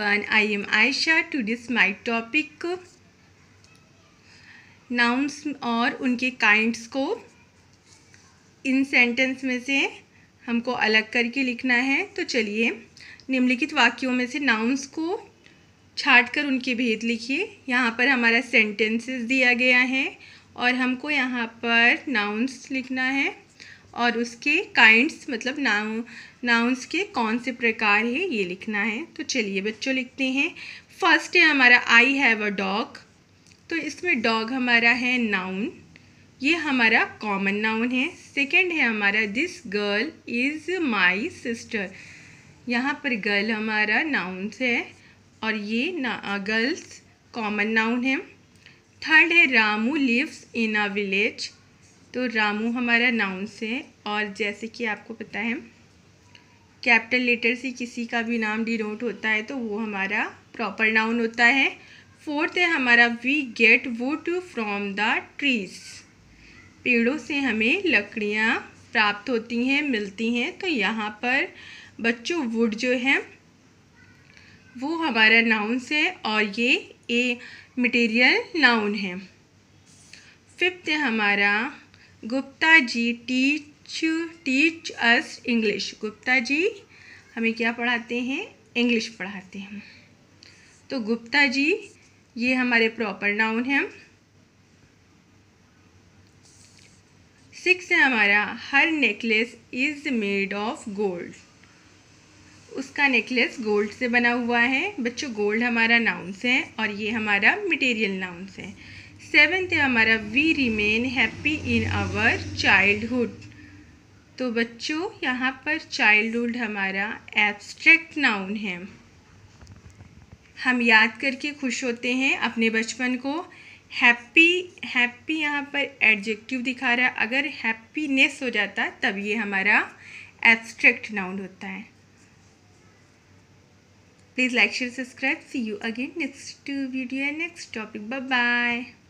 I i am aisha this my topic nouns और उनके kinds को इन सेंटेंस में से हमको अलग करके लिखना है तो चलिए निम्नलिखित वाक्यों में से नाउन्स को छाट कर उनके भेद लिखिए यहाँ पर हमारा सेंटेंसेस दिया गया है और हमको यहाँ पर नाउन्स लिखना है और उसके काइंड्स मतलब नाउ नाउन्स के कौन से प्रकार है ये लिखना है तो चलिए बच्चों लिखते हैं फर्स्ट है हमारा आई हैव अ डॉग तो इसमें डॉग हमारा है नाउन ये हमारा कॉमन नाउन है सेकंड है हमारा this girl is my sister यहाँ पर गर्ल हमारा नाउन्स है और ये ना गर्ल्स कॉमन नाउन है थर्ड है Ramu lives in a village तो रामू हमारा नाउन से है और जैसे कि आपको पता है कैपिटल लेटर से किसी का भी नाम डिनोट होता है तो वो हमारा प्रॉपर नाउन होता है फोर्थ है हमारा we get wood from the trees पेड़ों से हमें लकड़ियाँ प्राप्त होती हैं मिलती हैं तो यहाँ पर बच्चों वुड जो है वो हमारा नाउन है और ये ए मटेरियल नाउन है फिफ्थ है हमारा Gupta ji teach teach us English Gupta ji हमें क्या पढ़ाते हैं इंग्लिश पढ़ाते हैं तो गुप्ता जी ये हमारे प्रॉपर नाउन हैं सिक्स है हमारा her necklace is made of gold उसका नेकलेस गोल्ड से बना हुआ है बच्चों गोल्ड हमारा नाउन्स है और ये हमारा मटेरियल नाउन्स है सेवेंथ है हमारा we remain happy in our childhood तो बच्चों यहाँ पर चाइल्डहुड हमारा एब्स्ट्रैक्ट नाउन है हम याद करके खुश होते हैं अपने बचपन को हैप्पी हैप्पी यहाँ पर एडजेक्टिव दिखा रहा है अगर हैप्पीनेस हो जाता तब ये हमारा एब्स्ट्रैक्ट नाउन होता है please like share subscribe see you again next video next topic bye bye